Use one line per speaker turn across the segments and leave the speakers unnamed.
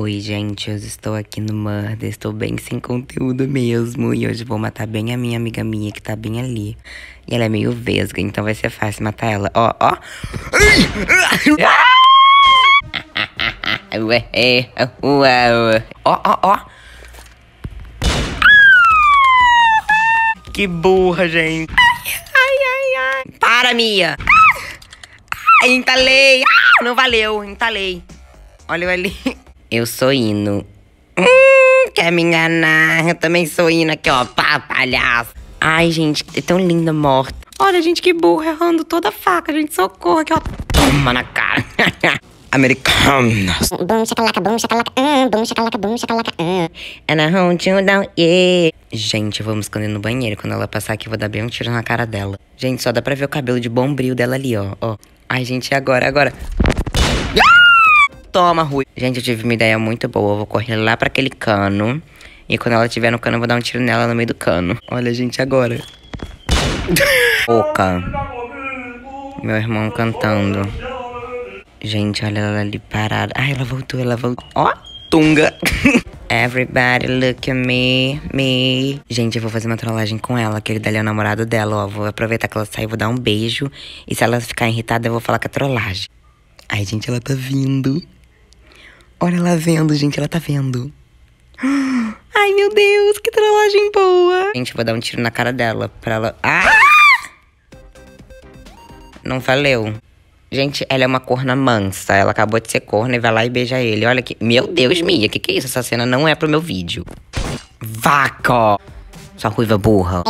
Oi, gente, eu estou aqui no Murder, estou bem sem conteúdo mesmo. E hoje vou matar bem a minha amiga minha, que tá bem ali. E ela é meio vesga, então vai ser fácil matar ela. Ó, ó. Uau. É, ó, ó, ó. Que burra, gente. Ai, ai, ai. Para, Mia. Ai, entalei. Ah, não valeu, entalei. Olha eu ali. Eu sou hino. Hum, quer me enganar? Eu também sou hino aqui, ó. Pá, palhaço. Ai, gente, é tão linda morta. Olha, gente, que burro, errando toda a faca. Gente, socorro aqui, ó. Toma na cara. Americanas. Bum, chacalaca, bum, chacalaca, hum, ah, bum, chacalaca, bum, chacalaca, hum. Ah. And I hold you down, yeah. Gente, eu vou me esconder no banheiro. Quando ela passar aqui, eu vou dar bem um tiro na cara dela. Gente, só dá pra ver o cabelo de bombril dela ali, ó. ó. Ai, gente, agora, agora. Ah! Toma, Rui. Gente, eu tive uma ideia muito boa. Eu vou correr lá para aquele cano. E quando ela estiver no cano, eu vou dar um tiro nela no meio do cano. Olha, gente, agora. Oca. Meu irmão cantando. Gente, olha ela ali parada. Ai, ela voltou, ela voltou. Ó, tunga. Everybody look at me, me. Gente, eu vou fazer uma trollagem com ela, que ele dali é o namorado dela, ó. Vou aproveitar que ela sai, vou dar um beijo. E se ela ficar irritada, eu vou falar que é trollagem. Ai, gente, ela tá vindo. Olha ela vendo, gente, ela tá vendo. Ai, meu Deus, que trollagem boa. Gente, eu vou dar um tiro na cara dela pra ela... Ah! Não valeu. Gente, ela é uma corna mansa. Ela acabou de ser corna e vai lá e beija ele. Olha que... Meu Deus, Mia, que que é isso? Essa cena não é pro meu vídeo. Vaca! Sua ruiva burra.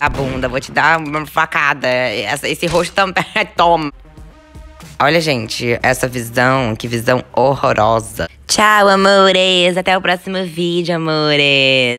A bunda, vou te dar uma facada. Esse, esse rosto também. Toma. Olha, gente, essa visão, que visão horrorosa. Tchau, amores. Até o próximo vídeo, amores.